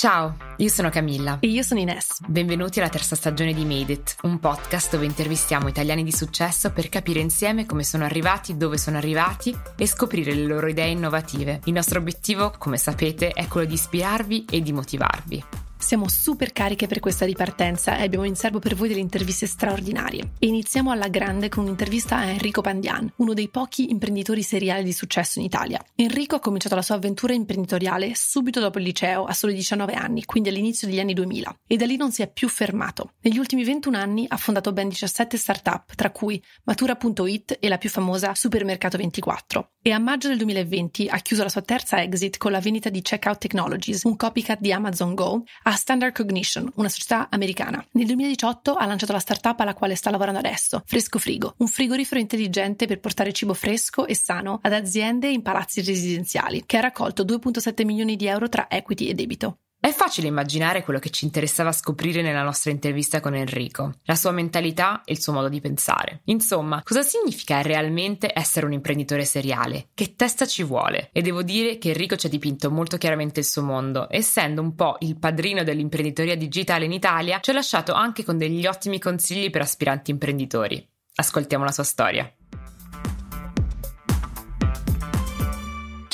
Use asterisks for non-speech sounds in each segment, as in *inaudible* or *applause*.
Ciao, io sono Camilla. E io sono Ines. Benvenuti alla terza stagione di Made It, un podcast dove intervistiamo italiani di successo per capire insieme come sono arrivati, dove sono arrivati e scoprire le loro idee innovative. Il nostro obiettivo, come sapete, è quello di ispirarvi e di motivarvi. Siamo super cariche per questa ripartenza e abbiamo in serbo per voi delle interviste straordinarie. E iniziamo alla grande con un'intervista a Enrico Pandian, uno dei pochi imprenditori seriali di successo in Italia. Enrico ha cominciato la sua avventura imprenditoriale subito dopo il liceo, a soli 19 anni, quindi all'inizio degli anni 2000, e da lì non si è più fermato. Negli ultimi 21 anni ha fondato ben 17 start-up, tra cui Matura.it e la più famosa Supermercato 24. E a maggio del 2020 ha chiuso la sua terza exit con la vendita di Checkout Technologies, un copycat di Amazon Go, a Standard Cognition, una società americana. Nel 2018 ha lanciato la startup alla quale sta lavorando adesso, Fresco Frigo, un frigorifero intelligente per portare cibo fresco e sano ad aziende in palazzi residenziali, che ha raccolto 2,7 milioni di euro tra equity e debito. È facile immaginare quello che ci interessava scoprire nella nostra intervista con Enrico, la sua mentalità e il suo modo di pensare. Insomma, cosa significa realmente essere un imprenditore seriale? Che testa ci vuole? E devo dire che Enrico ci ha dipinto molto chiaramente il suo mondo, essendo un po' il padrino dell'imprenditoria digitale in Italia, ci ha lasciato anche con degli ottimi consigli per aspiranti imprenditori. Ascoltiamo la sua storia.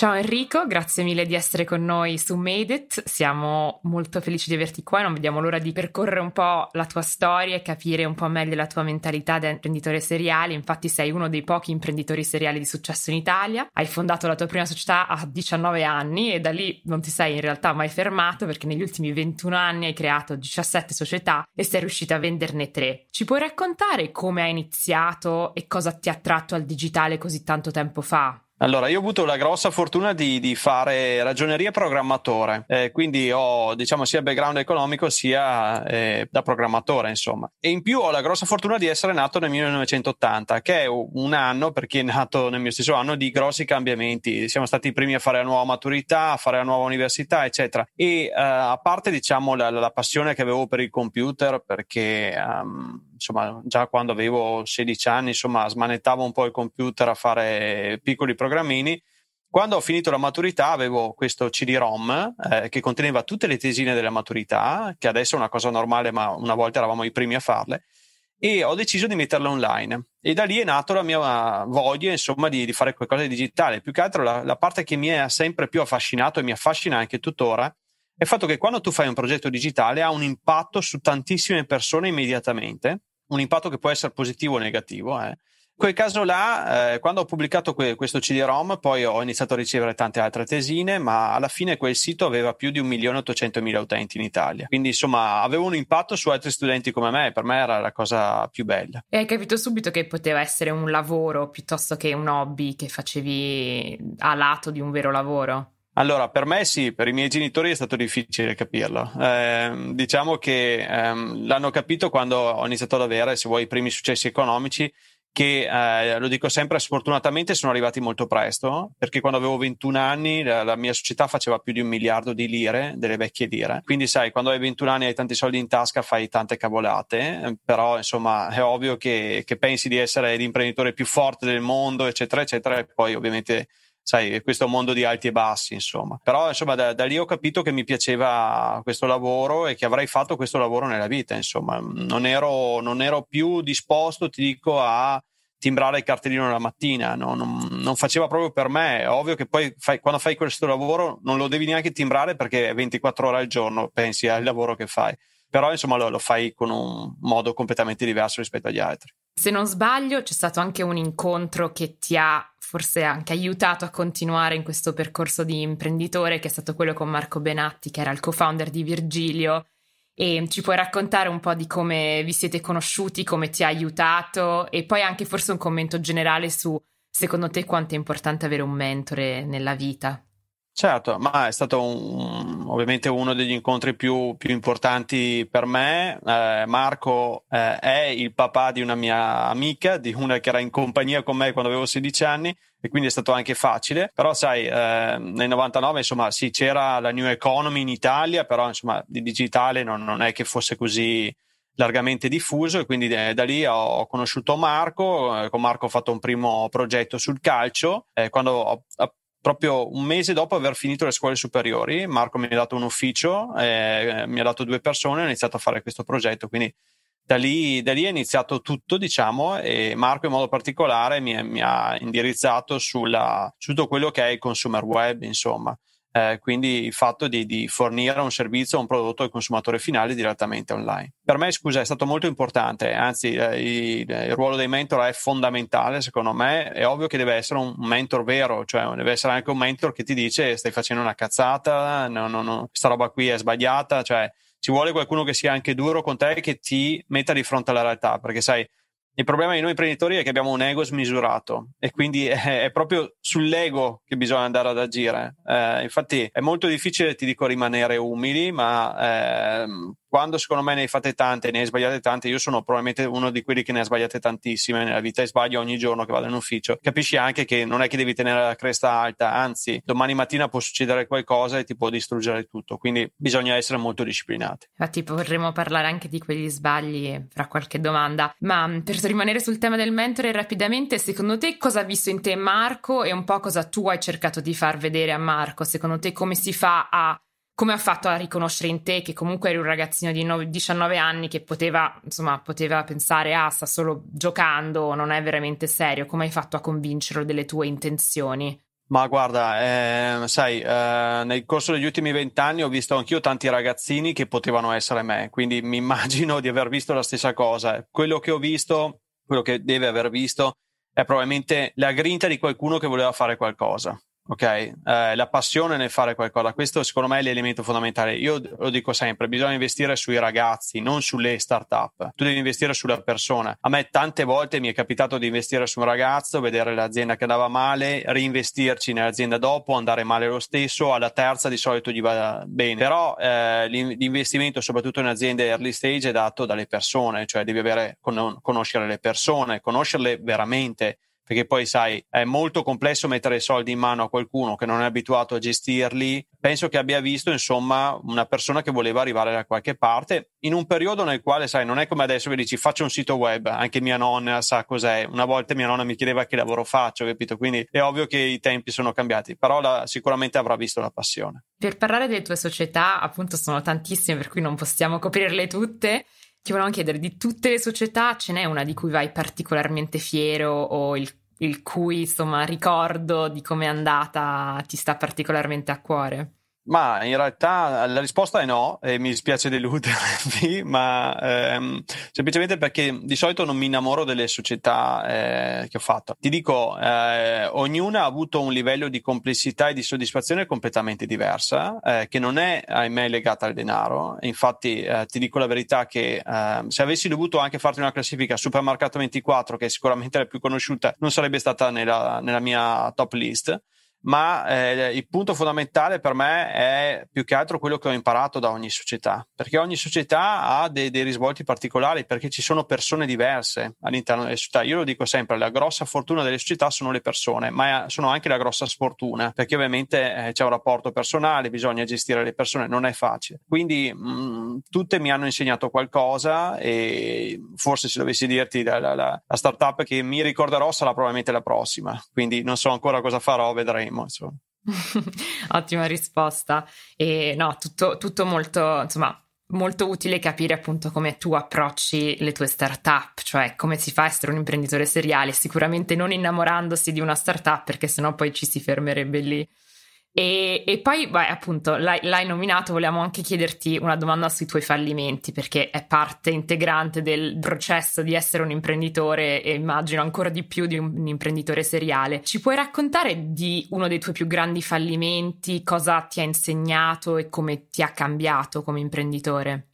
Ciao Enrico, grazie mille di essere con noi su Made It. Siamo molto felici di averti qua e non vediamo l'ora di percorrere un po' la tua storia e capire un po' meglio la tua mentalità da imprenditore seriale. Infatti sei uno dei pochi imprenditori seriali di successo in Italia. Hai fondato la tua prima società a 19 anni e da lì non ti sei in realtà mai fermato perché negli ultimi 21 anni hai creato 17 società e sei riuscito a venderne 3. Ci puoi raccontare come hai iniziato e cosa ti ha attratto al digitale così tanto tempo fa? Allora, io ho avuto la grossa fortuna di, di fare ragioneria programmatore, eh, quindi ho diciamo sia background economico sia eh, da programmatore, insomma. E in più ho la grossa fortuna di essere nato nel 1980, che è un anno, per chi è nato nel mio stesso anno, di grossi cambiamenti. Siamo stati i primi a fare la nuova maturità, a fare la nuova università, eccetera. E eh, a parte, diciamo, la, la, passione che avevo per il computer, perché... Um, insomma, già quando avevo 16 anni, insomma, smanettavo un po' il computer a fare piccoli programmini. Quando ho finito la maturità avevo questo CD-ROM eh, che conteneva tutte le tesine della maturità, che adesso è una cosa normale, ma una volta eravamo i primi a farle, e ho deciso di metterle online. E da lì è nata la mia voglia, insomma, di, di, fare qualcosa di digitale. Più che altro la, la parte che mi ha sempre più affascinato e mi affascina anche tuttora è il fatto che quando tu fai un progetto digitale ha un impatto su tantissime persone immediatamente, un impatto che può essere positivo o negativo. Eh. In quel caso là, eh, quando ho pubblicato que- questo CD-ROM, poi ho iniziato a ricevere tante altre tesine, ma alla fine quel sito aveva più di 1.800.000 utenti in Italia. Quindi insomma aveva un impatto su altri studenti come me, per me era la cosa più bella. E hai capito subito che poteva essere un lavoro piuttosto che un hobby che facevi a lato di un vero lavoro? Allora, per me sì, per i miei genitori è stato difficile capirlo. Eh, diciamo che ehm, l'hanno capito quando ho iniziato ad avere, se vuoi, i primi successi economici, che eh, lo dico sempre, sfortunatamente sono arrivati molto presto, perché quando avevo 21 anni la, la, mia società faceva più di un miliardo di lire, delle vecchie lire. Quindi sai, quando hai 21 anni e hai tanti soldi in tasca fai tante cavolate, eh, però insomma è ovvio che, che pensi di essere l'imprenditore più forte del mondo, eccetera, eccetera, e poi ovviamente sai, questo mondo di alti e bassi, insomma. Però, insomma, da, da, lì ho capito che mi piaceva questo lavoro e che avrei fatto questo lavoro nella vita, insomma. Non ero, non ero più disposto, ti dico, a timbrare il cartellino la mattina, no? non, non, faceva proprio per me. È ovvio che poi fai, quando fai questo lavoro non lo devi neanche timbrare perché 24 ore al giorno pensi al lavoro che fai però insomma lo, lo, fai con un modo completamente diverso rispetto agli altri. Se non sbaglio c'è stato anche un incontro che ti ha forse anche aiutato a continuare in questo percorso di imprenditore che è stato quello con Marco Benatti, che era il co-founder di Virgilio. E ci puoi raccontare un po' di come vi siete conosciuti, come ti ha aiutato e poi anche forse un commento generale su secondo te quanto è importante avere un mentore nella vita? Certo, ma è stato un, ovviamente uno degli incontri più, più importanti per me. Eh, Marco eh, è il papà di una mia amica, di una che era in compagnia con me quando avevo 16 anni e quindi è stato anche facile. Però sai, eh, nel 99 insomma sì c'era la New Economy in Italia, però insomma di digitale non, non è che fosse così largamente diffuso e quindi eh, da lì ho conosciuto Marco, eh, con Marco ho fatto un primo progetto sul calcio, eh, quando ho proprio un mese dopo aver finito le scuole superiori, Marco mi ha dato un ufficio, eh, mi ha dato due persone, e ho iniziato a fare questo progetto, quindi da lì, da lì è iniziato tutto, diciamo, e Marco in modo particolare mi, mi ha indirizzato sulla, su tutto quello che è il consumer web, insomma eh, quindi il fatto di, di, fornire un servizio, o un prodotto al consumatore finale direttamente online. Per me, scusa, è stato molto importante, anzi eh, il, eh, il, ruolo dei mentor è fondamentale secondo me, è ovvio che deve essere un mentor vero, cioè deve essere anche un mentor che ti dice stai facendo una cazzata, no, no, no, questa roba qui è sbagliata, cioè ci vuole qualcuno che sia anche duro con te e che ti metta di fronte alla realtà, perché sai il problema di noi imprenditori è che abbiamo un ego smisurato e quindi è, è proprio sull'ego che bisogna andare ad agire. Eh, infatti è molto difficile, ti dico, rimanere umili, ma eh, quando secondo me ne hai fatte tante, ne hai sbagliate tante, io sono probabilmente uno di quelli che ne ha sbagliate tantissime nella vita e sbaglio ogni giorno che vado in ufficio, capisci anche che non è che devi tenere la cresta alta, anzi domani mattina può succedere qualcosa e ti può distruggere tutto, quindi bisogna essere molto disciplinati. Infatti vorremmo parlare anche di quegli sbagli fra qualche domanda, ma mm, per rimanere sul tema del mentore rapidamente, secondo te cosa ha visto in te Marco e un po' cosa tu hai cercato di far vedere a Marco? Secondo te come si fa a come ha fatto a riconoscere in te che comunque eri un ragazzino di 9, 19 anni che poteva, insomma, poteva pensare ah sta solo giocando, non è veramente serio, come hai fatto a convincerlo delle tue intenzioni? Ma guarda, eh, sai, eh, nel corso degli ultimi vent'anni ho visto anch'io tanti ragazzini che potevano essere me, quindi mi *laughs* immagino di aver visto la stessa cosa. Quello che ho visto, quello che deve aver visto, è probabilmente la grinta di qualcuno che voleva fare qualcosa ok? Eh, la passione nel fare qualcosa, questo secondo me è l'elemento fondamentale. Io lo dico sempre, bisogna investire sui ragazzi, non sulle start-up. Tu devi investire sulla persona. A me tante volte mi è capitato di investire su un ragazzo, vedere l'azienda che andava male, reinvestirci nell'azienda dopo, andare male lo stesso, alla terza di solito gli va bene. Però eh, l'investimento soprattutto in aziende early stage è dato dalle persone, cioè devi avere, conoscere le persone, conoscerle veramente perché poi sai, è molto complesso mettere i soldi in mano a qualcuno che non è abituato a gestirli. Penso che abbia visto, insomma, una persona che voleva arrivare da qualche parte in un periodo nel quale, sai, non è come adesso che dici faccio un sito web, anche mia nonna sa cos'è. Una volta mia nonna mi chiedeva che lavoro faccio, capito? Quindi è ovvio che i tempi sono cambiati, però la, sicuramente avrà visto la passione. Per parlare delle tue società, appunto, sono tantissime, per cui non possiamo coprirle tutte. Ti volevo chiedere, di tutte le società ce n'è una di cui vai particolarmente fiero o il, il cui insomma, ricordo di come è andata ti sta particolarmente a cuore? Ma in realtà la risposta è no, e mi dispiace deludervi, *laughs* ma ehm, semplicemente perché di solito non mi innamoro delle società eh, che ho fatto. Ti dico, eh, ognuna ha avuto un livello di complessità e di soddisfazione completamente diversa, eh, che non è, ahimè, legata al denaro. Infatti, eh, ti dico la verità che ehm, se avessi dovuto anche farti una classifica Supermercato 24, che è sicuramente la più conosciuta, non sarebbe stata nella, nella mia top list ma eh, il punto fondamentale per me è più che altro quello che ho imparato da ogni società, perché ogni società ha dei, dei risvolti particolari, perché ci sono persone diverse all'interno delle società. Io lo dico sempre, la grossa fortuna delle società sono le persone, ma sono anche la grossa sfortuna, perché ovviamente eh, c'è un rapporto personale, bisogna gestire le persone, non è facile. Quindi mh, mm, tutte mi hanno insegnato qualcosa e forse se dovessi dirti la, la, la startup che mi ricorderò sarà probabilmente la prossima, quindi non so ancora cosa farò, vedremo vedremo, insomma. *laughs* Ottima risposta. E no, tutto, tutto molto, insomma, molto utile capire appunto come tu approcci le tue startup, cioè come si fa a essere un imprenditore seriale, sicuramente non innamorandosi di una startup perché sennò poi ci si fermerebbe lì. E, e poi, beh, appunto, l'hai, l'hai, nominato, volevamo anche chiederti una domanda sui tuoi fallimenti, perché è parte integrante del processo di essere un imprenditore e immagino ancora di più di un, un imprenditore seriale. Ci puoi raccontare di uno dei tuoi più grandi fallimenti, cosa ti ha insegnato e come ti ha cambiato come imprenditore?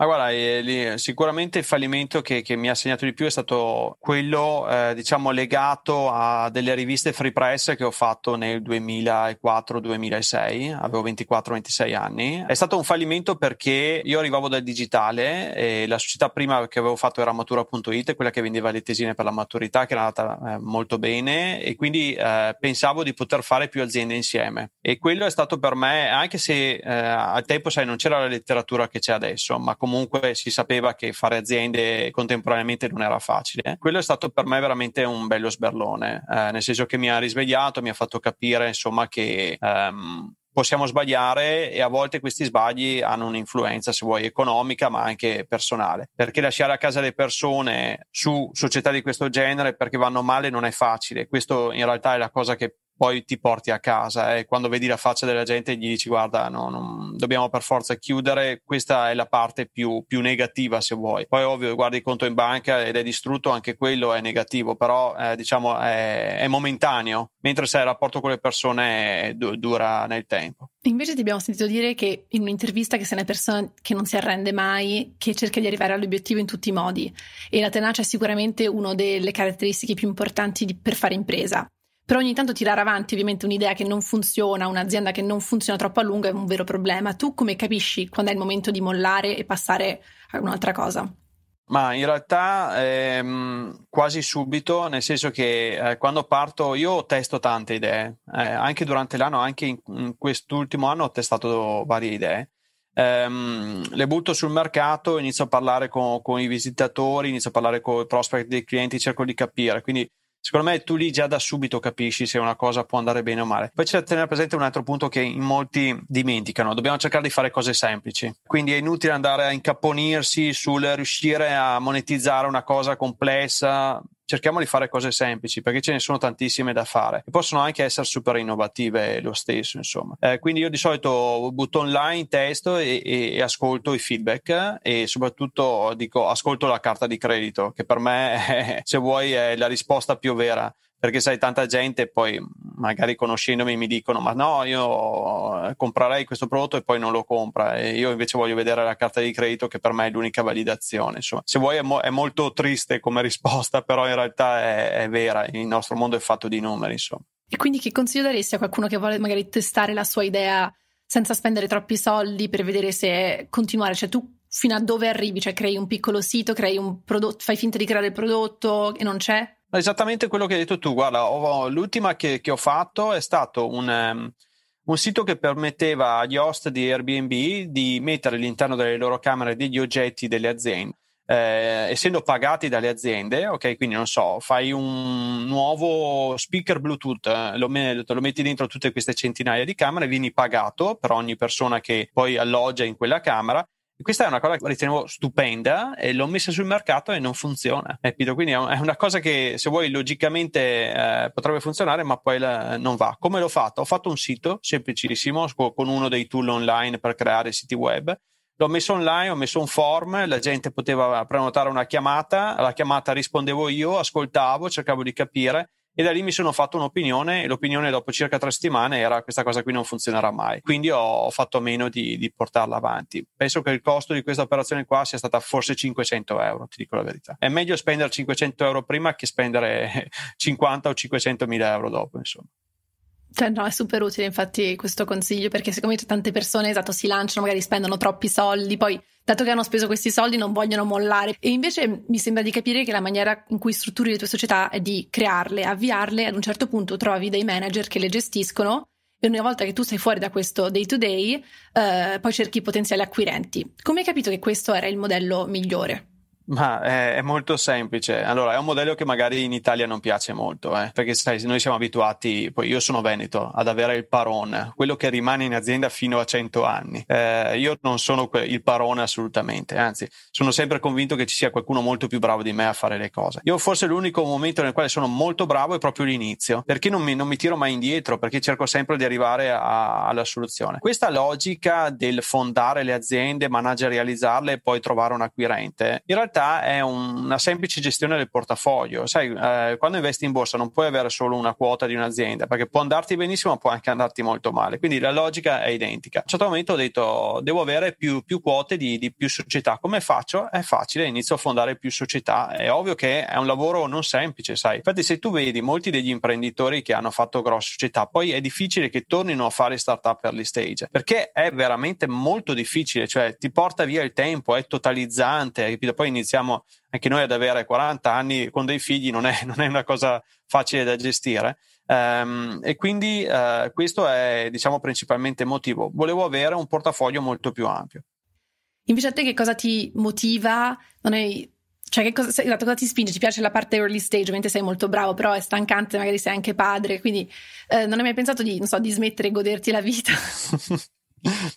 Ma guarda, eh, eh, sicuramente il fallimento che, che, mi ha segnato di più è stato quello, eh, diciamo, legato a delle riviste free press che ho fatto nel 2004-2006, avevo 24-26 anni. È stato un fallimento perché io arrivavo dal digitale e la società prima che avevo fatto era matura.it, quella che vendeva le tesine per la maturità, che era andata eh, molto bene e quindi eh, pensavo di poter fare più aziende insieme. E quello è stato per me, anche se al tempo, sai, non c'era la letteratura che c'è adesso, ma comunque comunque si sapeva che fare aziende contemporaneamente non era facile. Quello è stato per me veramente un bello sberlone, eh, nel senso che mi ha risvegliato, mi ha fatto capire insomma che um, possiamo sbagliare e a volte questi sbagli hanno un'influenza, se vuoi, economica ma anche personale. Perché lasciare a casa le persone su società di questo genere perché vanno male non è facile. Questo in realtà è la cosa che poi ti porti a casa e quando vedi la faccia della gente gli dici guarda no, non, dobbiamo per forza chiudere questa è la parte più, più, negativa se vuoi poi ovvio guardi il conto in banca ed è distrutto anche quello è negativo però eh, diciamo è, è, momentaneo mentre sai il rapporto con le persone du- dura nel tempo Invece ti abbiamo sentito dire che in un'intervista che sei una persona che non si arrende mai, che cerca di arrivare all'obiettivo in tutti i modi e la tenacia è sicuramente una delle caratteristiche più importanti di, per fare impresa però ogni tanto tirare avanti ovviamente un'idea che non funziona, un'azienda che non funziona troppo a lungo è un vero problema. Tu come capisci quando è il momento di mollare e passare a un'altra cosa? Ma in realtà ehm, quasi subito, nel senso che eh, quando parto io testo tante idee, eh, anche durante l'anno, anche in, in, quest'ultimo anno ho testato varie idee. Ehm, le butto sul mercato, inizio a parlare con, con i visitatori, inizio a parlare con i prospect dei clienti, cerco di capire. Quindi Secondo me tu lì già da subito capisci se una cosa può andare bene o male. Poi c'è da tenere presente un altro punto che in molti dimenticano. Dobbiamo cercare di fare cose semplici. Quindi è inutile andare a incapponirsi sul riuscire a monetizzare una cosa complessa cerchiamo di fare cose semplici perché ce ne sono tantissime da fare e possono anche essere super innovative lo stesso insomma eh, quindi io di solito butto online testo e, e, e, ascolto i feedback e soprattutto dico ascolto la carta di credito che per me *laughs* se vuoi è la risposta più vera perché sai tanta gente poi magari conoscendomi mi dicono ma no io comprerei questo prodotto e poi non lo compra e io invece voglio vedere la carta di credito che per me è l'unica validazione insomma se vuoi è, mo- è molto triste come *laughs* risposta però in realtà è-, è vera il nostro mondo è fatto di numeri insomma e quindi che consiglio daresti a qualcuno che vuole magari testare la sua idea senza spendere troppi soldi per vedere se continuare cioè tu fino a dove arrivi cioè crei un piccolo sito crei un prodotto fai finta di creare il prodotto e non c'è Esattamente quello che hai detto tu, guarda, ho, l'ultima che, che, ho fatto è stato un, um, un, sito che permetteva agli host di Airbnb di mettere all'interno delle loro camere degli oggetti delle aziende. Eh, essendo pagati dalle aziende, ok, quindi non so, fai un nuovo speaker Bluetooth, eh, lo, me, lo metti dentro tutte queste centinaia di camere, vieni pagato per ogni persona che poi alloggia in quella camera questa è una cosa che ritenevo stupenda e l'ho messa sul mercato e non funziona. Capito? Quindi è una cosa che se vuoi logicamente eh, potrebbe funzionare, ma poi la, non va. Come l'ho fatto? Ho fatto un sito semplicissimo con uno dei tool online per creare siti web. L'ho messo online, ho messo un form, la gente poteva prenotare una chiamata, alla chiamata rispondevo io, ascoltavo, cercavo di capire e da lì mi sono fatto un'opinione e l'opinione dopo circa tre settimane era questa cosa qui non funzionerà mai quindi ho fatto a meno di, di, portarla avanti penso che il costo di questa operazione qua sia stata forse 500 euro ti dico la verità è meglio spendere 500 euro prima che spendere 50 *laughs* o 500 mila euro dopo insomma cioè, no, è super utile infatti questo consiglio perché siccome me tante persone, esatto, si lanciano, magari spendono troppi soldi, poi dato che hanno speso questi soldi non vogliono mollare. E invece mi sembra di capire che la maniera in cui strutturi le tue società è di crearle, avviarle, ad un certo punto trovi dei manager che le gestiscono e una volta che tu sei fuori da questo day to day, eh, poi cerchi potenziali acquirenti. Come hai capito che questo era il modello migliore? Ma è, eh, è, molto semplice. Allora, è un modello che magari in Italia non piace molto, eh? perché sai, noi siamo abituati, poi io sono veneto, ad avere il parone, quello che rimane in azienda fino a 100 anni. Eh, io non sono que- il parone assolutamente, anzi, sono sempre convinto che ci sia qualcuno molto più bravo di me a fare le cose. Io forse l'unico momento nel quale sono molto bravo è proprio l'inizio, perché non mi, non mi tiro mai indietro, perché cerco sempre di arrivare a, alla soluzione. Questa logica del fondare le aziende, managerializzarle e poi trovare un acquirente, in realtà realtà è un, una semplice gestione del portafoglio. Sai, eh, quando investi in borsa non puoi avere solo una quota di un'azienda, perché può andarti benissimo, ma può anche andarti molto male. Quindi la logica è identica. A un certo momento ho detto, devo avere più, più quote di, di, più società. Come faccio? È facile, inizio a fondare più società. È ovvio che è un lavoro non semplice, sai. Infatti se tu vedi molti degli imprenditori che hanno fatto grosse società, poi è difficile che tornino a fare startup early stage, perché è veramente molto difficile, cioè ti porta via il tempo, è totalizzante, poi inizi iniziamo anche noi ad avere 40 anni con dei figli non è, non è una cosa facile da gestire. Um, e quindi uh, questo è, diciamo, principalmente motivo. Volevo avere un portafoglio molto più ampio. Invece a te che cosa ti motiva? Non è... Cioè, che cosa, esatto, cosa ti spinge? Ti piace la parte early stage, ovviamente sei molto bravo, però è stancante, magari sei anche padre, quindi eh, non hai mai pensato di, so, di smettere e goderti la vita? *laughs*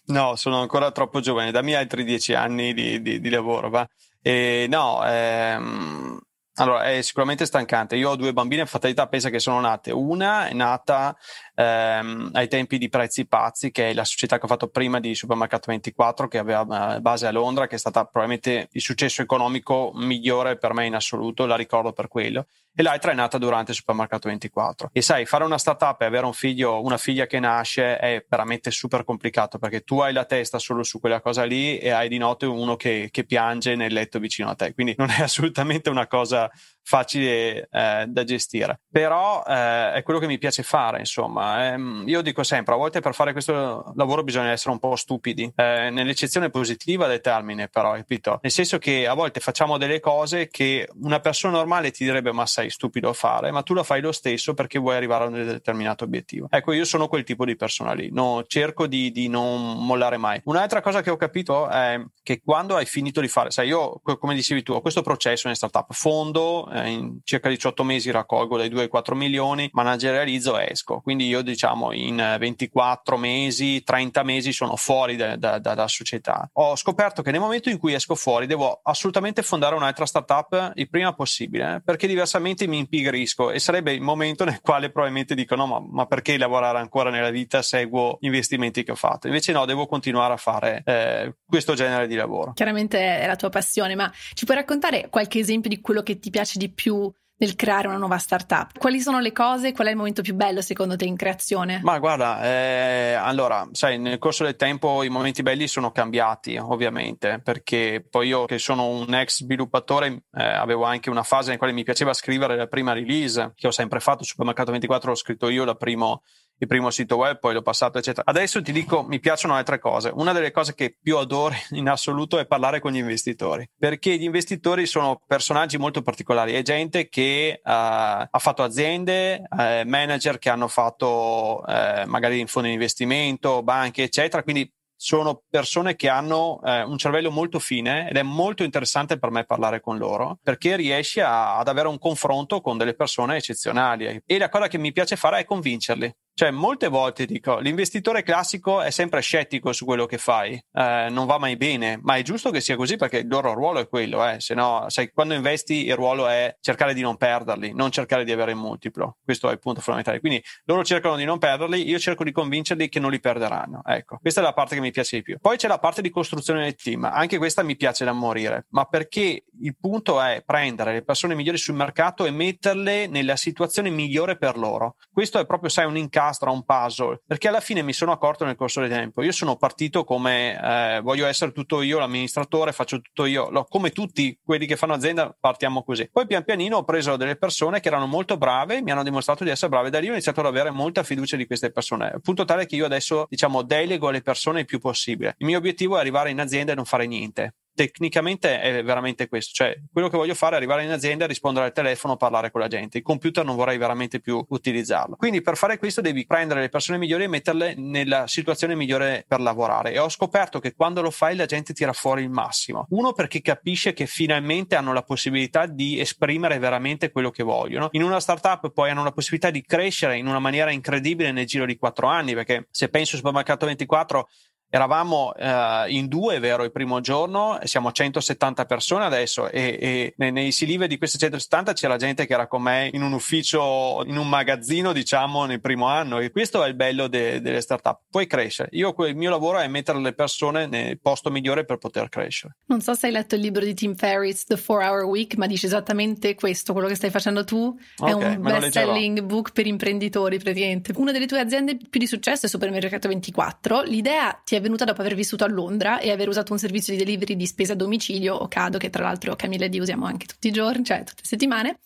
no, sono ancora troppo giovane, dammi altri dieci anni di, di, di lavoro, va. E, no, ehm, allora è sicuramente stancante. Io ho due bambine, fatalità pensa che sono nate. Una è nata ehm, ai tempi di Prezzi Pazzi, che è la società che ho fatto prima di Supermercato 24, che aveva eh, base a Londra, che è stata probabilmente il successo economico migliore per me in assoluto, la ricordo per quello e l'altra è nata durante il supermercato 24. E sai, fare una startup e avere un figlio, una figlia che nasce è veramente super complicato perché tu hai la testa solo su quella cosa lì e hai di notte uno che, che piange nel letto vicino a te. Quindi non è *laughs* assolutamente una cosa facile eh, da gestire. Però eh, è quello che mi piace fare, insomma. Eh, io dico sempre, a volte per fare questo lavoro bisogna essere un po' stupidi, eh, nell'eccezione positiva del termine però, capito? Nel senso che a volte facciamo delle cose che una persona normale ti direbbe ma sai sei stupido a fare, ma tu la fai lo stesso perché vuoi arrivare a un determinato obiettivo. Ecco, io sono quel tipo di persona lì, no, cerco di, di non mollare mai. Un'altra cosa che ho capito è che quando hai finito di fare, sai, io come dicevi tu, ho questo processo in startup, fondo, eh, in circa 18 mesi raccolgo dai 2 ai 4 milioni, managerializzo e esco. Quindi io diciamo in 24 mesi, 30 mesi sono fuori da, da, da, dalla società. Ho scoperto che nel momento in cui esco fuori devo assolutamente fondare un'altra startup il prima possibile, eh, perché diversamente veramente mi impigrisco e sarebbe il momento nel quale probabilmente dico no ma, ma perché lavorare ancora nella vita seguo gli investimenti che ho fatto invece no devo continuare a fare eh, questo genere di lavoro chiaramente è la tua passione ma ci puoi raccontare qualche esempio di quello che ti piace di più nel creare una nuova startup? Quali sono le cose? Qual è il momento più bello secondo te in creazione? Ma guarda, eh, allora, sai, nel corso del tempo i momenti belli sono cambiati, ovviamente, perché poi io che sono un ex sviluppatore eh, avevo anche una fase in cui mi piaceva scrivere la prima release, che ho sempre fatto, Supermercato 24 l'ho scritto io, la prima il primo sito web, poi l'ho passato, eccetera. Adesso ti dico, mi piacciono altre cose. Una delle cose che più adoro *laughs* in assoluto è parlare con gli investitori, perché gli investitori sono personaggi molto particolari, è gente che uh, ha fatto aziende, uh, manager che hanno fatto uh, magari in fondo di investimento, banche, eccetera, quindi sono persone che hanno eh, un cervello molto fine ed è molto interessante per me parlare con loro perché riesci a, ad avere un confronto con delle persone eccezionali e la cosa che mi piace fare è convincerli cioè, molte volte dico, l'investitore classico è sempre scettico su quello che fai, eh, non va mai bene, ma è giusto che sia così perché il loro ruolo è quello, eh. se no, sai, quando investi il ruolo è cercare di non perderli, non cercare di avere il multiplo, questo è il punto fondamentale. Quindi loro cercano di non perderli, io cerco di convincerli che non li perderanno, ecco, questa è la parte che mi piace di più. Poi c'è la parte di costruzione del team, anche questa mi piace da morire, ma perché il punto è prendere le persone migliori sul mercato e metterle nella situazione migliore per loro. Questo è proprio, sai, un incarico incastra un puzzle, perché alla fine mi sono accorto nel corso del tempo, io sono partito come eh, voglio essere tutto io l'amministratore, faccio tutto io, no, come tutti quelli che fanno azienda partiamo così. Poi pian pianino ho preso delle persone che erano molto brave, mi hanno dimostrato di essere brave, da lì ho iniziato ad avere molta fiducia di queste persone, punto tale che io adesso diciamo delego alle persone il più possibile. Il mio obiettivo è arrivare in azienda e non fare niente, tecnicamente è veramente questo, cioè quello che voglio fare è arrivare in azienda, rispondere al telefono, parlare con la gente, il computer non vorrei veramente più utilizzarlo. Quindi per fare questo devi prendere le persone migliori e metterle nella situazione migliore per lavorare e ho scoperto che quando lo fai la gente tira fuori il massimo. Uno perché capisce che finalmente hanno la possibilità di esprimere veramente quello che vogliono. In una startup poi hanno la possibilità di crescere in una maniera incredibile nel giro di quattro anni perché se penso al supermercato 24 eravamo eh, in due, vero, il primo giorno, siamo 170 persone adesso e, e nei, nei silive di queste 170 c'era gente che era con me in un ufficio, in un magazzino, diciamo, nel primo anno e questo è il bello de, delle startup, puoi crescere. Io, il mio lavoro è mettere le persone nel posto migliore per poter crescere. Non so se hai letto il libro di Tim Ferriss, The 4 Hour Week, ma dice esattamente questo, quello che stai facendo tu è okay, un best selling book per imprenditori praticamente. Una delle tue aziende più di successo è Supermercato 24, l'idea ti è venuta dopo aver vissuto a Londra e aver usato un servizio di delivery di spesa a domicilio o Cado, che tra l'altro Camille e Di usiamo anche tutti i giorni, cioè tutte le settimane.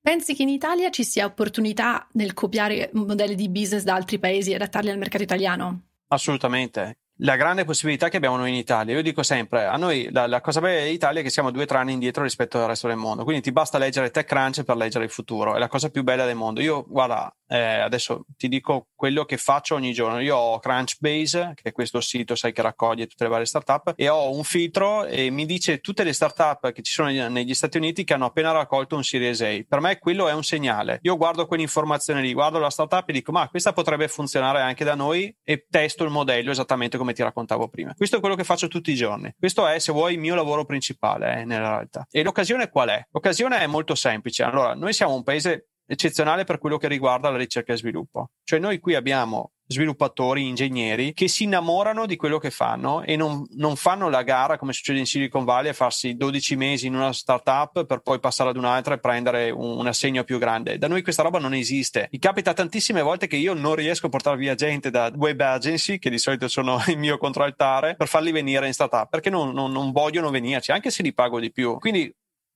Pensi che in Italia ci sia opportunità nel copiare modelli di business da altri paesi e adattarli al mercato italiano? Assolutamente. La grande possibilità che abbiamo noi in Italia, io dico sempre, a noi la, la cosa bella dell'Italia è che siamo due trani indietro rispetto al resto del mondo, quindi ti basta leggere TechCrunch per leggere il futuro, è la cosa più bella del mondo. Io, guarda, eh, adesso ti dico quello che faccio ogni giorno. Io ho Crunchbase, che è questo sito, sai, che raccoglie tutte le varie startup, e ho un filtro e mi dice tutte le startup che ci sono negli Stati Uniti che hanno appena raccolto un Series A. Per me quello è un segnale. Io guardo quell'informazione lì, guardo la startup e dico, ma questa potrebbe funzionare anche da noi e testo il modello esattamente come ti raccontavo prima. Questo è quello che faccio tutti i giorni. Questo è, se vuoi, il mio lavoro principale, eh, nella realtà. E l'occasione qual è? L'occasione è molto semplice. Allora, noi siamo un paese eccezionale per quello che riguarda la ricerca e sviluppo. Cioè noi qui abbiamo sviluppatori, ingegneri che si innamorano di quello che fanno e non, non, fanno la gara come succede in Silicon Valley a farsi 12 mesi in una startup per poi passare ad un'altra e prendere un, un, assegno più grande. Da noi questa roba non esiste. Mi capita tantissime volte che io non riesco a portare via gente da web agency, che di solito sono *laughs* il mio contraltare, per farli venire in startup perché non, non, non vogliono venirci, anche se li pago di più. Quindi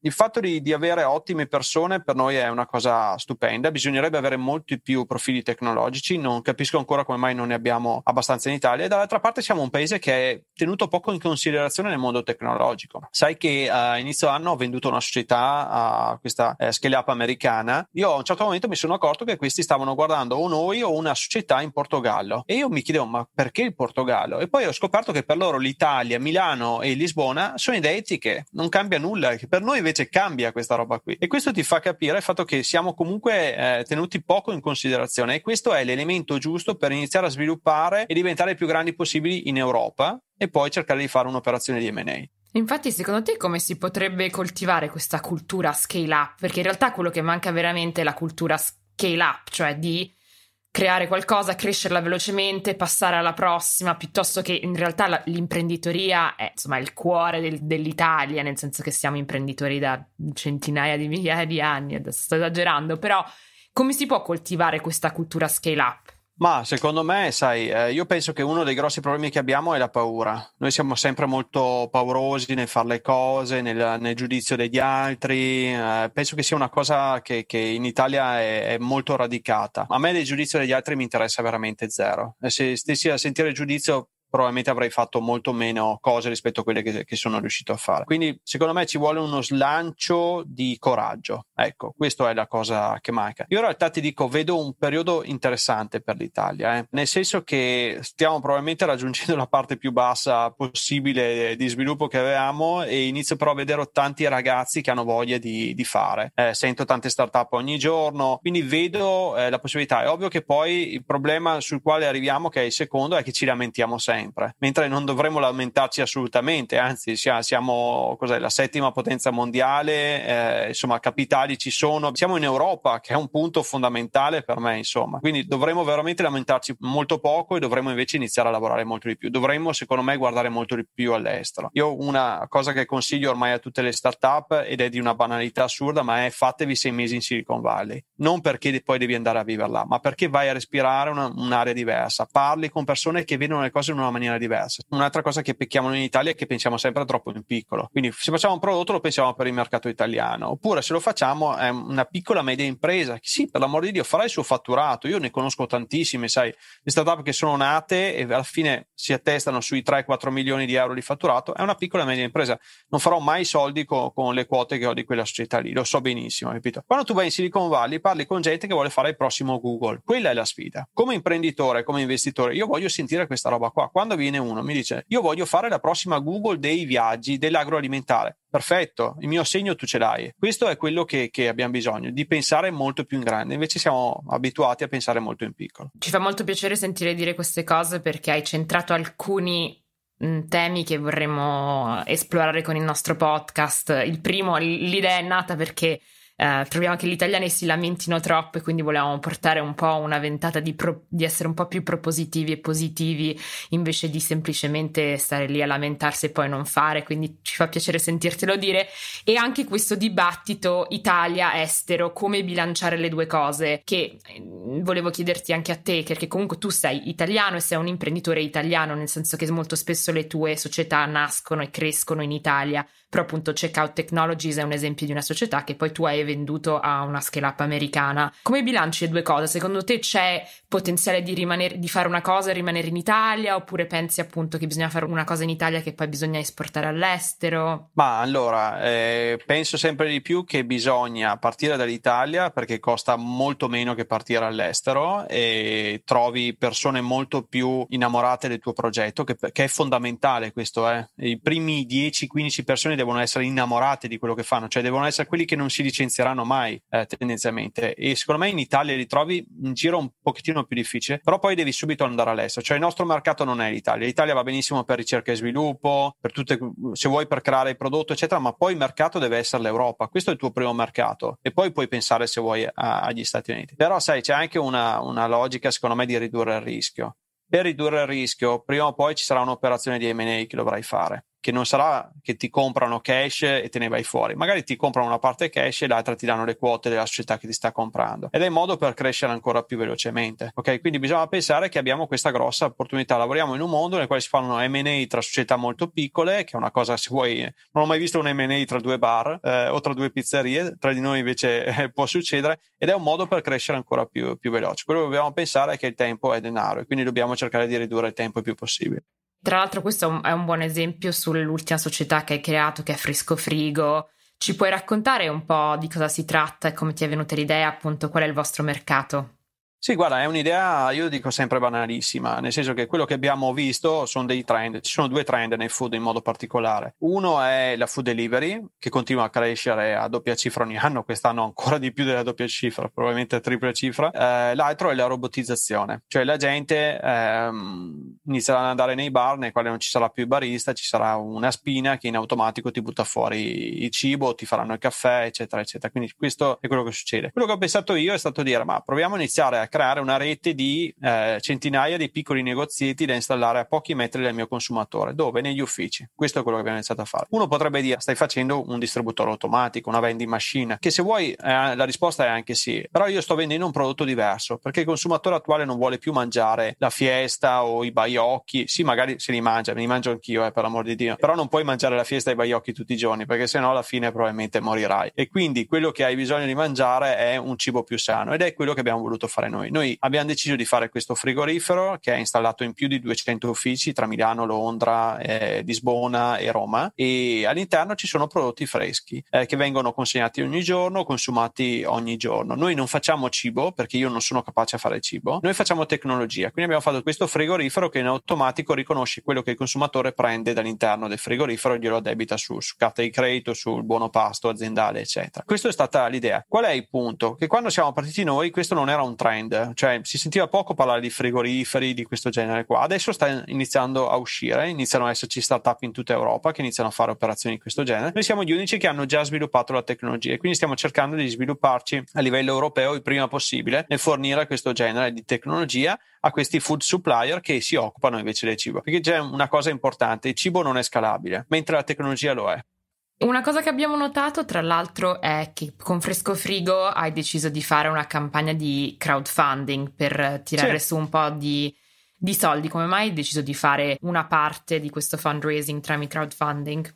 il fatto di, di, avere ottime persone per noi è una cosa stupenda, bisognerebbe avere molti più profili tecnologici, non capisco ancora come mai non ne abbiamo abbastanza in Italia e dall'altra parte siamo un paese che è tenuto poco in considerazione nel mondo tecnologico. Sai che eh, a inizio anno ho venduto una società a questa eh, scale up americana, io a un certo momento mi sono accorto che questi stavano guardando o noi o una società in Portogallo e io mi chiedevo ma perché il Portogallo? E poi ho scoperto che per loro l'Italia, Milano e Lisbona sono identiche, non cambia nulla, che per noi invece cambia questa roba qui. E questo ti fa capire il fatto che siamo comunque eh, tenuti poco in considerazione e questo è l'elemento giusto per iniziare a sviluppare e diventare i più grandi possibili in Europa e poi cercare di fare un'operazione di M&A. Infatti, secondo te come si potrebbe coltivare questa cultura scale up? Perché in realtà quello che manca veramente è la cultura scale up, cioè di creare qualcosa, crescerla velocemente, passare alla prossima, piuttosto che in realtà la, l'imprenditoria è insomma il cuore del, dell'Italia, nel senso che siamo imprenditori da centinaia di migliaia di anni, adesso sto esagerando, però come si può coltivare questa cultura scale up? Ma secondo me, sai, eh, io penso che uno dei grossi problemi che abbiamo è la paura. Noi siamo sempre molto paurosi nel fare le cose, nel, nel giudizio degli altri. Eh, penso che sia una cosa che, che in Italia è, è, molto radicata. A me il giudizio degli altri mi interessa veramente zero. E se stessi a sentire il giudizio probabilmente avrei fatto molto meno cose rispetto a quelle che, che sono riuscito a fare. Quindi secondo me ci vuole uno slancio di coraggio Ecco, questa è la cosa che manca. Io in realtà ti dico, vedo un periodo interessante per l'Italia, eh? nel senso che stiamo probabilmente raggiungendo la parte più bassa possibile di sviluppo che avevamo e inizio però a vedere tanti ragazzi che hanno voglia di, di fare. Eh, sento tante start-up ogni giorno, quindi vedo eh, la possibilità. È ovvio che poi il problema sul quale arriviamo, che è il secondo, è che ci lamentiamo sempre, mentre non dovremmo lamentarci assolutamente, anzi siamo, siamo la settima potenza mondiale, eh, insomma capitali ritardi ci sono, siamo in Europa che è un punto fondamentale per me insomma, quindi dovremmo veramente lamentarci molto poco e dovremmo invece iniziare a lavorare molto di più, dovremmo secondo me guardare molto di più all'estero. Io una cosa che consiglio ormai a tutte le start-up ed è di una banalità assurda ma è fatevi sei mesi in Silicon Valley, non perché poi devi andare a viverla, ma perché vai a respirare una, un'area diversa, parli con persone che vedono le cose in una maniera diversa. Un'altra cosa che pecchiamo in Italia è che pensiamo sempre troppo in piccolo, quindi se facciamo un prodotto lo pensiamo per il mercato italiano, oppure se lo facciamo parliamo è una piccola media impresa che sì, per l'amor di Dio farà il suo fatturato. Io ne conosco tantissime, sai, di startup che sono nate e alla fine si attestano sui 3-4 milioni di euro di fatturato. È una piccola media impresa. Non farò mai soldi co- con le quote che ho di quella società lì, lo so benissimo, capito? Quando tu vai in Silicon Valley parli con gente che vuole fare il prossimo Google. Quella è la sfida. Come imprenditore, come investitore, io voglio sentire questa roba qua. Quando viene uno mi dice "Io voglio fare la prossima Google dei viaggi, dell'agroalimentare" perfetto, il mio segno tu ce l'hai. Questo è quello che, che, abbiamo bisogno, di pensare molto più in grande, invece siamo abituati a pensare molto in piccolo. Ci fa molto piacere sentire dire queste cose perché hai centrato alcuni temi che vorremmo esplorare con il nostro podcast. Il primo, l'idea è nata perché eh, troviamo che gli italiani si lamentino troppo e quindi volevamo portare un po' una ventata di, pro- di essere un po' più propositivi e positivi invece di semplicemente stare lì a lamentarsi e poi non fare, quindi ci fa piacere sentirtelo dire e anche questo dibattito Italia-estero, come bilanciare le due cose, che mm, volevo chiederti anche a te, perché comunque tu sei italiano e sei un imprenditore italiano, nel senso che molto spesso le tue società nascono e crescono in Italia però appunto Checkout Technologies è un esempio di una società che poi tu hai venduto a una scale up americana. Come bilanci le due cose? Secondo te c'è potenziale di, rimanere, di fare una cosa e rimanere in Italia oppure pensi appunto che bisogna fare una cosa in Italia che poi bisogna esportare all'estero? Ma allora, eh, penso sempre di più che bisogna partire dall'Italia perché costa molto meno che partire all'estero e trovi persone molto più innamorate del tuo progetto che, che è fondamentale questo è. Eh. I primi 10-15 persone devono essere innamorate di quello che fanno, cioè devono essere quelli che non si licenzieranno mai eh, tendenzialmente. E secondo me in Italia li trovi in giro un pochettino più difficile, però poi devi subito andare all'estero. Cioè il nostro mercato non è l'Italia. L'Italia va benissimo per ricerca e sviluppo, per tutte, se vuoi per creare il prodotto, eccetera, ma poi il mercato deve essere l'Europa. Questo è il tuo primo mercato. E poi puoi pensare se vuoi a, agli Stati Uniti. Però sai, c'è anche una, una logica, secondo me, di ridurre il rischio per ridurre il rischio, prima o poi ci sarà un'operazione di MA che dovrai fare che non sarà che ti comprano cash e te ne vai fuori, magari ti comprano una parte cash e l'altra ti danno le quote della società che ti sta comprando ed è il modo per crescere ancora più velocemente. Ok, quindi bisogna pensare che abbiamo questa grossa opportunità. Lavoriamo in un mondo nel quale si fanno MA tra società molto piccole, che è una cosa se vuoi, non ho mai visto un MA tra due bar eh, o tra due pizzerie, tra di noi invece eh, può succedere ed è un modo per crescere ancora più, più veloce. Quello che dobbiamo pensare è che il tempo è denaro e quindi dobbiamo cercare di ridurre il tempo il più possibile. Tra l'altro questo è un, buon esempio sull'ultima società che hai creato, che è Frisco Frigo. Ci puoi raccontare un po' di cosa si tratta e come ti è venuta l'idea, appunto, qual è il vostro mercato? Sì, guarda, è un'idea, io dico sempre banalissima, nel senso che quello che abbiamo visto sono dei trend, ci sono due trend nel food in modo particolare. Uno è la food delivery, che continua a crescere a doppia cifra ogni anno, quest'anno ancora di più della doppia cifra, probabilmente a tripla cifra. Eh, l'altro è la robotizzazione, cioè la gente ehm, inizierà ad andare nei bar nei quali non ci sarà più il barista, ci sarà una spina che in automatico ti butta fuori il cibo, ti faranno il caffè, eccetera, eccetera. Quindi questo è quello che succede. Quello che ho pensato io è stato dire, ma proviamo a iniziare a creare una rete di eh, centinaia di piccoli negozietti da installare a pochi metri dal mio consumatore. Dove? Negli uffici. Questo è quello che abbiamo iniziato a fare. Uno potrebbe dire stai facendo un distributore automatico, una vending machine, che se vuoi eh, la risposta è anche sì, però io sto vendendo un prodotto diverso perché il consumatore attuale non vuole più mangiare la fiesta o i baiocchi. Sì, magari se li mangia, me li mangio anch'io, eh, per l'amor di Dio, però non puoi mangiare la fiesta e i baiocchi tutti i giorni perché sennò alla fine probabilmente morirai. E quindi quello che hai bisogno di mangiare è un cibo più sano ed è quello che abbiamo voluto fare noi noi. Noi abbiamo deciso di fare questo frigorifero che è installato in più di 200 uffici tra Milano, Londra, eh, Lisbona e Roma e all'interno ci sono prodotti freschi eh, che vengono consegnati ogni giorno, consumati ogni giorno. Noi non facciamo cibo perché io non sono capace a fare cibo, noi facciamo tecnologia, quindi abbiamo fatto questo frigorifero che in automatico riconosce quello che il consumatore prende dall'interno del frigorifero e glielo debita su, su carta di credito, sul buono pasto aziendale, eccetera. Questa è stata l'idea. Qual è il punto? Che quando siamo partiti noi questo non era un trend, trend, eh. cioè si sentiva poco parlare di frigoriferi di questo genere qua, adesso sta iniziando a uscire, iniziano ad esserci startup in tutta Europa che iniziano a fare operazioni di questo genere, noi siamo gli unici che hanno già sviluppato la tecnologia e quindi stiamo cercando di svilupparci a livello europeo il prima possibile nel fornire questo genere di tecnologia a questi food supplier che si occupano invece del cibo, perché c'è una cosa importante, il cibo non è scalabile, mentre la tecnologia lo è. Una cosa che abbiamo notato, tra l'altro, è che con Fresco Frigo hai deciso di fare una campagna di crowdfunding per tirare sì. su un po' di, di, soldi. Come mai hai deciso di fare una parte di questo fundraising tramite crowdfunding?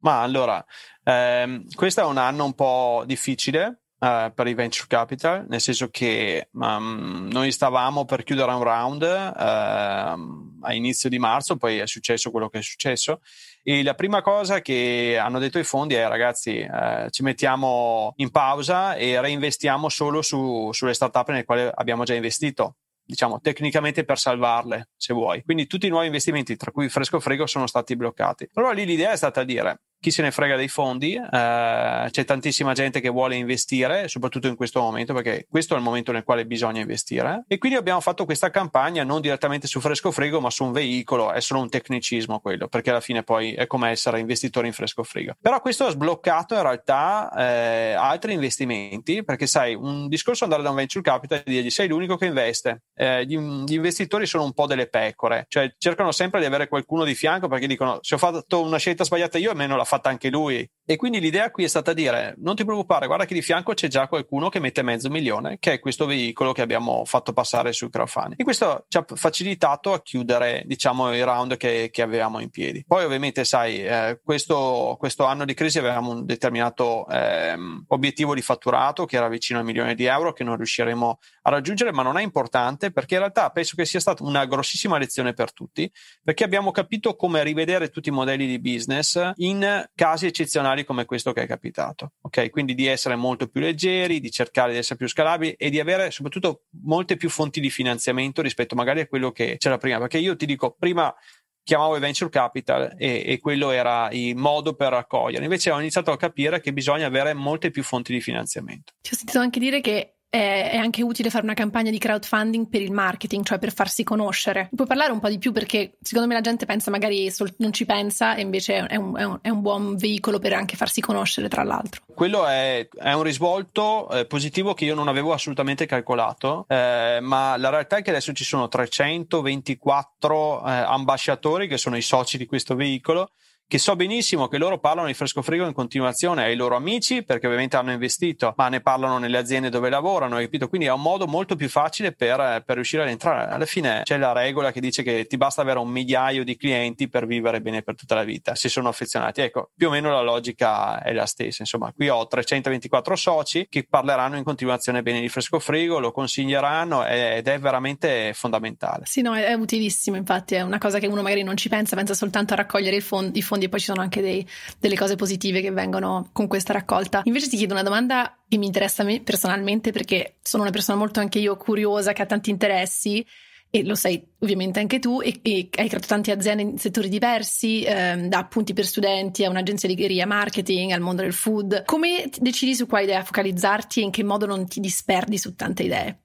Ma allora, ehm, questo è un anno un po' difficile eh, per i venture capital, nel senso che um, noi stavamo per chiudere un round uh, a inizio di marzo, poi è successo quello che è successo e la prima cosa che hanno detto i fondi è ragazzi eh, ci mettiamo in pausa e reinvestiamo solo su, sulle startup nelle quali abbiamo già investito diciamo tecnicamente per salvarle se vuoi quindi tutti i nuovi investimenti tra cui Fresco Frego sono stati bloccati allora lì l'idea è stata dire chi se ne frega dei fondi, eh, c'è tantissima gente che vuole investire, soprattutto in questo momento, perché questo è il momento nel quale bisogna investire. E quindi abbiamo fatto questa campagna non direttamente su Fresco Frescofrigo, ma su un veicolo, è solo un tecnicismo quello, perché alla fine poi è come essere investitore in Fresco Frescofrigo. Però questo ha sbloccato in realtà eh, altri investimenti, perché sai, un discorso andare da un venture capital e dirgli sei l'unico che investe. Eh, gli, gli investitori sono un po' delle pecore, cioè cercano sempre di avere qualcuno di fianco perché dicono se ho fatto una scelta sbagliata io, almeno la fatta anche lui. E quindi l'idea qui è stata dire: non ti preoccupare, guarda che di fianco c'è già qualcuno che mette mezzo milione, che è questo veicolo che abbiamo fatto passare sul crowdfunding. E questo ci ha facilitato a chiudere, diciamo, il round che, che avevamo in piedi. Poi, ovviamente, sai, eh, questo, questo, anno di crisi avevamo un determinato ehm, obiettivo di fatturato che era vicino al milione di euro, che non riusciremo a raggiungere, ma non è importante perché in realtà penso che sia stata una grossissima lezione per tutti, perché abbiamo capito come rivedere tutti i modelli di business in casi eccezionali come questo che è capitato. Ok, quindi di essere molto più leggeri, di cercare di essere più scalabili e di avere soprattutto molte più fonti di finanziamento rispetto magari a quello che c'era prima. Perché io ti dico, prima chiamavo i venture capital e, e, quello era il modo per raccogliere. Invece ho iniziato a capire che bisogna avere molte più fonti di finanziamento. Ci ho sentito anche dire che è, anche utile fare una campagna di crowdfunding per il marketing, cioè per farsi conoscere. Puoi parlare un po' di più perché secondo me la gente pensa, magari sol- non ci pensa, e invece è un, è, un, è un, buon veicolo per anche farsi conoscere, tra l'altro. Quello è, un risvolto eh, positivo che io non avevo assolutamente calcolato, eh, ma la realtà è che adesso ci sono 324 eh, ambasciatori che sono i soci di questo veicolo che so benissimo che loro parlano di fresco frigo in continuazione ai loro amici perché ovviamente hanno investito, ma ne parlano nelle aziende dove lavorano, capito? Quindi è un modo molto più facile per, eh, per riuscire ad entrare. Alla fine c'è la regola che dice che ti basta avere un migliaio di clienti per vivere bene per tutta la vita, se sono affezionati. Ecco, più o meno la logica è la stessa. Insomma, qui ho 324 soci che parleranno in continuazione bene di fresco frigo lo consiglieranno ed è veramente fondamentale. Sì, no, è, è utilissimo, infatti è una cosa che uno magari non ci pensa, pensa soltanto a raccogliere i fondi e poi ci sono anche dei, delle cose positive che vengono con questa raccolta. Invece ti chiedo una domanda che mi interessa personalmente perché sono una persona molto anche io curiosa, che ha tanti interessi e lo sai ovviamente anche tu, e, e, hai creato tante aziende in settori diversi, ehm, da appunti per studenti a un'agenzia di guerriglia marketing, al mondo del food. Come decidi su quale idea focalizzarti e in che modo non ti disperdi su tante idee?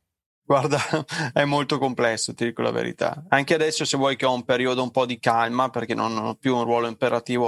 Guarda, *laughs* è molto complesso, ti dico la verità. Anche adesso, se vuoi che ho un periodo un po' di calma, perché non ho più un ruolo imperativo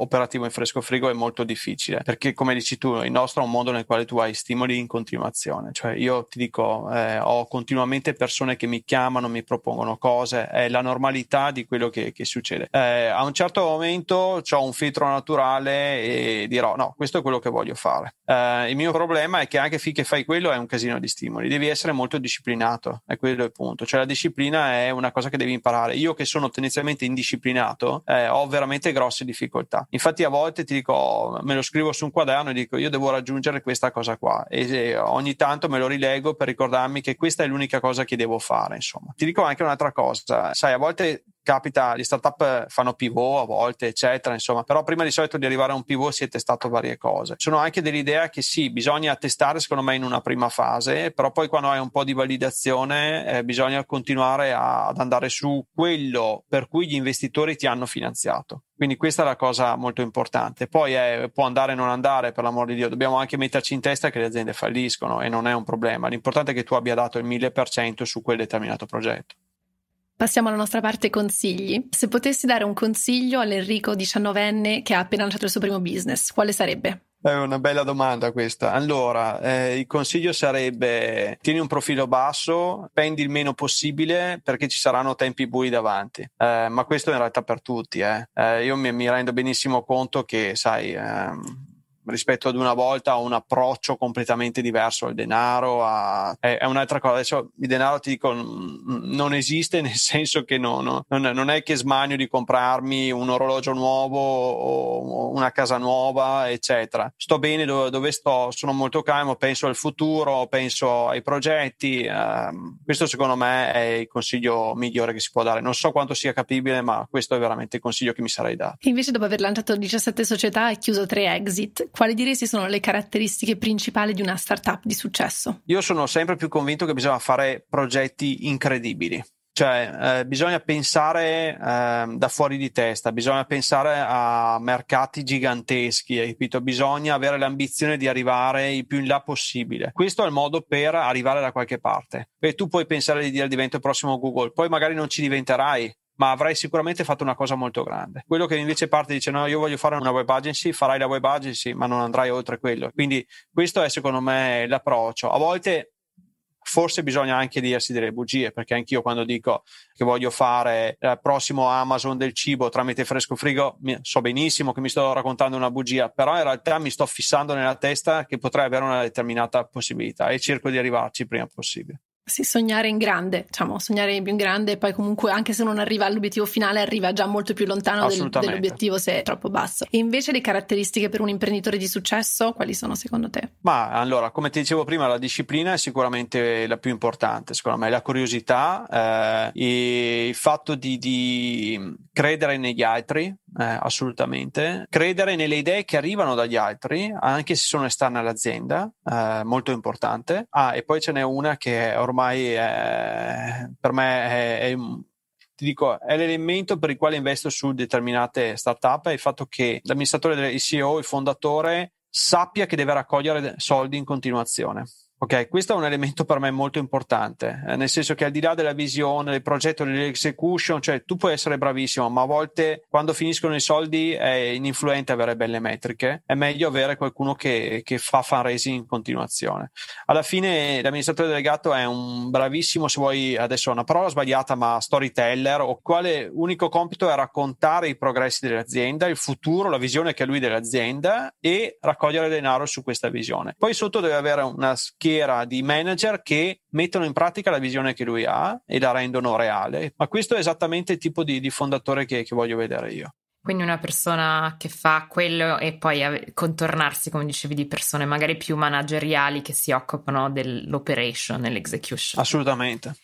operativo in fresco frigo, è molto difficile. Perché, come dici tu, il nostro è un mondo nel quale tu hai stimoli in continuazione. Cioè, io ti dico, eh, ho continuamente persone che mi chiamano, mi propongono cose, è la normalità di quello che, che succede. Eh, a un certo momento ho un filtro naturale e dirò: no, questo è quello che voglio fare. Eh, il mio problema è che anche finché fai quello è un casino di stimoli, devi essere molto disciplinato disciplinato, è quello il punto. Cioè la disciplina è una cosa che devi imparare. Io che sono tendenzialmente indisciplinato eh, ho veramente grosse difficoltà. Infatti a volte ti dico, me lo scrivo su un quaderno e dico io devo raggiungere questa cosa qua e, e ogni tanto me lo rilego per ricordarmi che questa è l'unica cosa che devo fare, insomma. Ti dico anche un'altra cosa, sai, a volte capita, gli startup eh, fanno pivot a volte, eccetera, insomma, però prima di solito di arrivare a un pivot si è testato varie cose. Sono anche dell'idea che sì, bisogna testare secondo me in una prima fase, però poi quando hai un po' di validazione eh, bisogna continuare a, ad andare su quello per cui gli investitori ti hanno finanziato. Quindi questa è la cosa molto importante. Poi è, eh, può andare o non andare, per l'amor di Dio, dobbiamo anche metterci in testa che le aziende falliscono e non è un problema. L'importante è che tu abbia dato il 1000% su quel determinato progetto. Passiamo alla nostra parte consigli. Se potessi dare un consiglio all'Enrico diciannovenne che ha appena lanciato il suo primo business, quale sarebbe? È una bella domanda questa. Allora, eh, il consiglio sarebbe tieni un profilo basso, spendi il meno possibile perché ci saranno tempi bui davanti. Eh, ma questo in realtà per tutti. Eh. eh io mi, mi, rendo benissimo conto che, sai, ehm, rispetto ad una volta ho un approccio completamente diverso al denaro, a... è, è, un'altra cosa. Adesso il denaro ti dico non esiste *laughs* nel senso che no, no, non, è che smanio di comprarmi un orologio nuovo o una casa nuova, eccetera. Sto bene dove, dove sto, sono molto calmo, penso al futuro, penso ai progetti. Ehm, questo secondo me è il consiglio migliore che si può dare. Non so quanto sia capibile, ma questo è veramente il consiglio che mi sarei dato. invece dopo aver lanciato 17 società e chiuso 3 exit quali diresti sono le caratteristiche principali di una startup di successo? Io sono sempre più convinto che bisogna fare progetti incredibili. Cioè, eh, bisogna pensare eh, da fuori di testa, bisogna pensare a mercati giganteschi, capito? bisogna avere l'ambizione di arrivare il più in là possibile. Questo è il modo per arrivare da qualche parte. E tu puoi pensare di dire divento il prossimo Google, poi magari non ci diventerai, ma avrai sicuramente fatto una cosa molto grande. Quello che invece parte dice no, io voglio fare una web agency, farai la web agency, ma non andrai oltre quello. Quindi questo è secondo me l'approccio. A volte forse bisogna anche dirsi delle bugie, perché anch'io quando dico che voglio fare il eh, prossimo Amazon del cibo tramite fresco frigo, so benissimo che mi sto raccontando una bugia, però in realtà mi sto fissando nella testa che potrei avere una determinata possibilità e cerco di arrivarci prima possibile. Sì, sognare in grande, diciamo, sognare in più in grande e poi comunque anche se non arriva all'obiettivo finale arriva già molto più lontano del, dell'obiettivo se è troppo basso. E invece le caratteristiche per un imprenditore di successo quali sono secondo te? Ma allora, come ti dicevo prima, la disciplina è sicuramente la più importante, secondo me, la curiosità eh, e il fatto di, di credere negli altri, eh, assolutamente. Credere nelle idee che arrivano dagli altri, anche se sono esterne all'azienda, eh, molto importante. Ah, e poi ce n'è una che è ormai ormai è, per me è, è, ti dico, è l'elemento per il quale investo su determinate startup è il fatto che l'amministratore, il CEO, il fondatore sappia che deve raccogliere soldi in continuazione. Ok, questo è un elemento per me molto importante, eh, nel senso che al di là della visione, del progetto, dell'execution, cioè tu puoi essere bravissimo, ma a volte quando finiscono i soldi è eh, ininfluente avere belle metriche, è meglio avere qualcuno che, che fa fundraising in continuazione. Alla fine l'amministratore delegato è un bravissimo, se vuoi, adesso una parola sbagliata, ma storyteller, o quale unico compito è raccontare i progressi dell'azienda, il futuro, la visione che ha lui dell'azienda e raccogliere denaro su questa visione. Poi sotto deve avere una skill schiera di manager che mettono in pratica la visione che lui ha e la rendono reale. Ma questo è esattamente il tipo di, di fondatore che, che voglio vedere io. Quindi una persona che fa quello e poi contornarsi, come dicevi, di persone magari più manageriali che si occupano dell'operation e dell'execution. Assolutamente.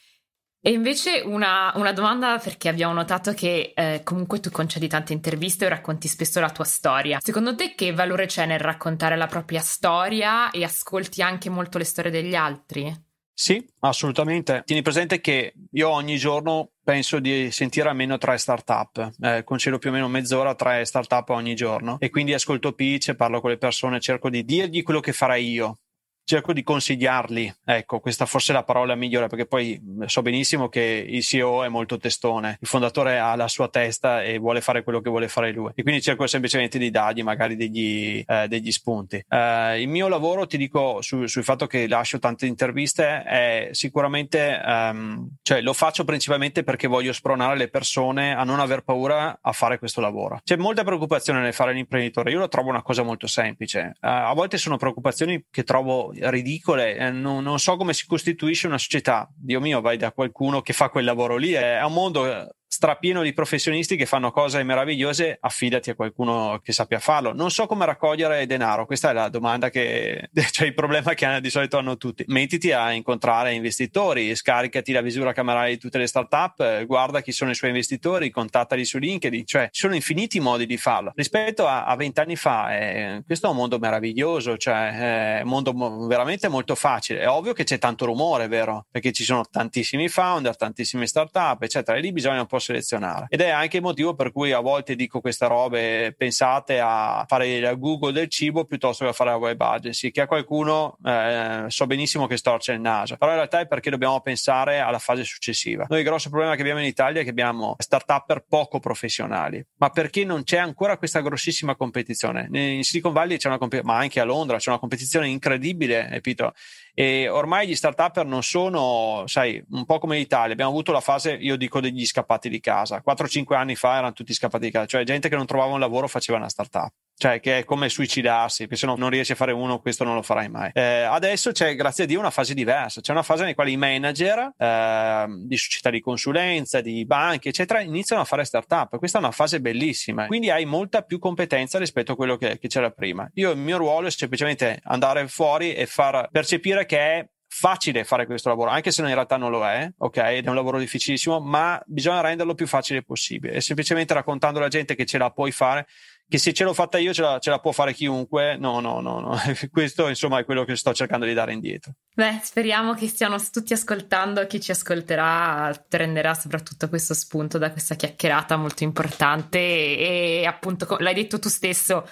E invece una, una, domanda perché abbiamo notato che eh, comunque tu concedi tante interviste o racconti spesso la tua storia. Secondo te che valore c'è nel raccontare la propria storia e ascolti anche molto le storie degli altri? Sì, assolutamente. Tieni presente che io ogni giorno penso di sentire almeno tre startup, eh, concedo più o meno mezz'ora a tre startup ogni giorno e quindi ascolto pitch, parlo con le persone, cerco di dirgli quello che farei io cerco di consigliarli. Ecco, questa forse è la parola migliore, perché poi mm, so benissimo che il CEO è molto testone, il fondatore ha la sua testa e vuole fare quello che vuole fare lui. E quindi cerco semplicemente di dargli magari degli, eh, degli spunti. Eh, il mio lavoro, ti dico, su, sul fatto che lascio tante interviste, è sicuramente, ehm, cioè lo faccio principalmente perché voglio spronare le persone a non aver paura a fare questo lavoro. C'è molta preoccupazione nel fare l'imprenditore, io lo trovo una cosa molto semplice. Eh, a volte sono preoccupazioni che trovo ridicole, eh, non, non so come si costituisce una società. Dio mio, vai da qualcuno che fa quel lavoro lì, è un mondo eh, strapieno di professionisti che fanno cose meravigliose, affidati a qualcuno che sappia farlo. Non so come raccogliere denaro, questa è la domanda che, *laughs* cioè il problema che di solito hanno tutti. Mettiti a incontrare investitori, scaricati la visura camerale di tutte le startup, guarda chi sono i suoi investitori, contattali su LinkedIn, cioè ci sono infiniti modi di farlo. Rispetto a vent'anni fa, eh, questo è un mondo meraviglioso, cioè è eh, un mondo mo- veramente molto facile. È ovvio che c'è tanto rumore, vero? Perché ci sono tantissimi founder, tantissime startup, eccetera, e lì bisogna un po' selezionare. Ed è anche il motivo per cui a volte dico queste robe, pensate a fare il Google del cibo piuttosto che a fare la web agency, che a qualcuno eh, so benissimo che storce il naso, però in realtà è perché dobbiamo pensare alla fase successiva. Noi il grosso problema che abbiamo in Italia è che abbiamo start-up poco professionali, ma perché non c'è ancora questa grossissima competizione? In Silicon Valley c'è una competizione, ma anche a Londra c'è una competizione incredibile, capito? E ormai gli start-up non sono, sai, un po' come l'Italia, abbiamo avuto la fase, io dico, degli scappati di casa. 4-5 anni fa erano tutti scappati di casa, cioè gente che non trovava un lavoro faceva una start-up cioè che è come suicidarsi, perché se no non riesci a fare uno, questo non lo farai mai. Eh, adesso c'è, grazie a Dio, una fase diversa, c'è una fase nella quale i manager eh, di società di consulenza, di banche, eccetera, iniziano a fare startup. Questa è una fase bellissima, quindi hai molta più competenza rispetto a quello che, che c'era prima. Io il mio ruolo è semplicemente andare fuori e far percepire che è facile fare questo lavoro, anche se in realtà non lo è, ok? Ed è un lavoro difficilissimo, ma bisogna renderlo più facile possibile. E semplicemente raccontando alla gente che ce la puoi fare, che se ce l'ho fatta io ce la, ce la può fare chiunque, no, no, no, no. *laughs* questo insomma è quello che sto cercando di dare indietro. Beh, speriamo che stiano tutti ascoltando chi ci ascolterà prenderà soprattutto questo spunto da questa chiacchierata molto importante e, e appunto, l'hai detto tu stesso,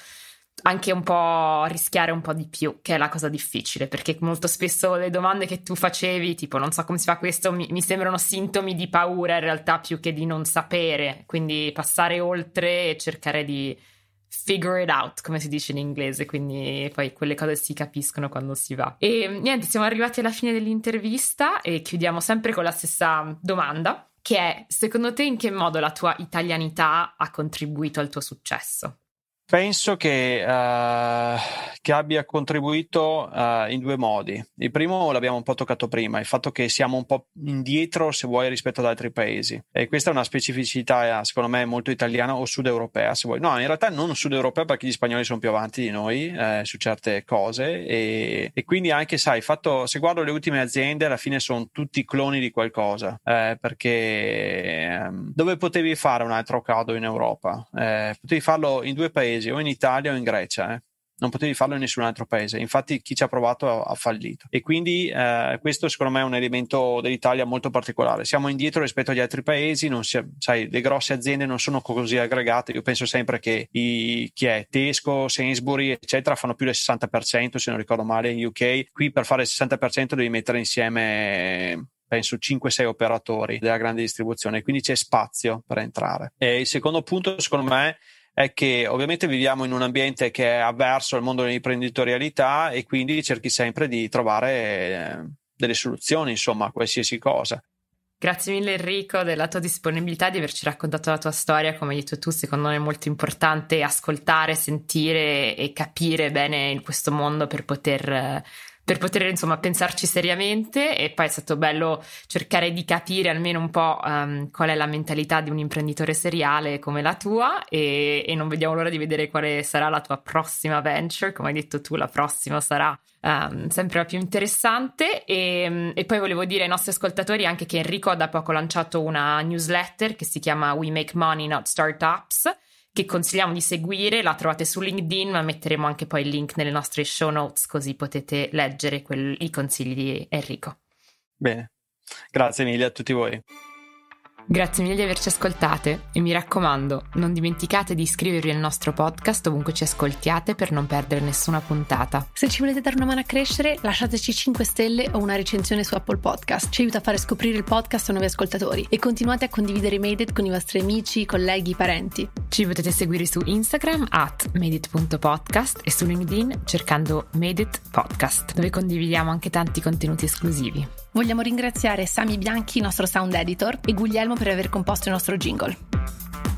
anche un po' rischiare un po' di più, che è la cosa difficile, perché molto spesso le domande che tu facevi, tipo non so come si fa questo, mi, mi, sembrano sintomi di paura in realtà più che di non sapere, quindi passare oltre e cercare di figure it out, come si dice in inglese, quindi poi quelle cose si capiscono quando si va. E niente, siamo arrivati alla fine dell'intervista e chiudiamo sempre con la stessa domanda, che è secondo te in che modo la tua italianità ha contribuito al tuo successo? Penso che, uh, che abbia contribuito uh, in due modi. Il primo l'abbiamo un po' toccato prima, il fatto che siamo un po' indietro, se vuoi, rispetto ad altri paesi. E questa è una specificità, secondo me, molto italiana o sudeuropea, se vuoi. No, in realtà non sudeuropea perché gli spagnoli sono più avanti di noi eh, su certe cose. E, e quindi anche, sai, fatto, se guardo le ultime aziende, alla fine sono tutti cloni di qualcosa. Eh, perché eh, dove potevi fare un altro cado in Europa? Eh, potevi farlo in due paesi paesi, o in Italia o in Grecia. Eh. Non potevi farlo in nessun altro paese, infatti chi ci ha provato ha, fallito. E quindi eh, questo secondo me è un elemento dell'Italia molto particolare. Siamo indietro rispetto agli altri paesi, si, sai, le grosse aziende non sono così aggregate. Io penso sempre che i, chi è Tesco, Sainsbury, eccetera, fanno più del 60%, se non ricordo male, in UK. Qui per fare il 60% devi mettere insieme penso 5-6 operatori della grande distribuzione, quindi c'è spazio per entrare. E il secondo punto, secondo me, è che ovviamente viviamo in un ambiente che è avverso al mondo dell'imprenditorialità e quindi cerchi sempre di trovare eh, delle soluzioni, insomma, a qualsiasi cosa. Grazie mille Enrico della tua disponibilità di averci raccontato la tua storia. Come hai detto tu, secondo me è molto importante ascoltare, sentire e capire bene questo mondo per poter eh, per poter insomma pensarci seriamente e poi è stato bello cercare di capire almeno un po' um, qual è la mentalità di un imprenditore seriale come la tua e, e, non vediamo l'ora di vedere quale sarà la tua prossima venture, come hai detto tu la prossima sarà um, sempre la più interessante e, ehm, e, poi volevo dire ai nostri ascoltatori anche che Enrico ha da poco lanciato una newsletter che si chiama We Make Money Not Startups che consigliamo di seguire, la trovate su LinkedIn, ma metteremo anche poi il link nelle nostre show notes così potete leggere quel, i consigli di Enrico. Bene, grazie mille a tutti voi. Grazie mille di averci ascoltate e mi raccomando, non dimenticate di iscrivervi al nostro podcast ovunque ci ascoltiate per non perdere nessuna puntata. Se ci volete dare una mano a crescere, lasciateci 5 stelle o una recensione su Apple Podcast. Ci aiuta a fare scoprire il podcast a nuovi ascoltatori e continuate a condividere Made It con i vostri amici, colleghi, parenti. Ci potete seguire su Instagram at madeit.podcast e su LinkedIn cercando Made It Podcast, dove condividiamo anche tanti contenuti esclusivi. Vogliamo ringraziare Sami Bianchi, nostro sound editor, e Guglielmo per aver composto il nostro jingle.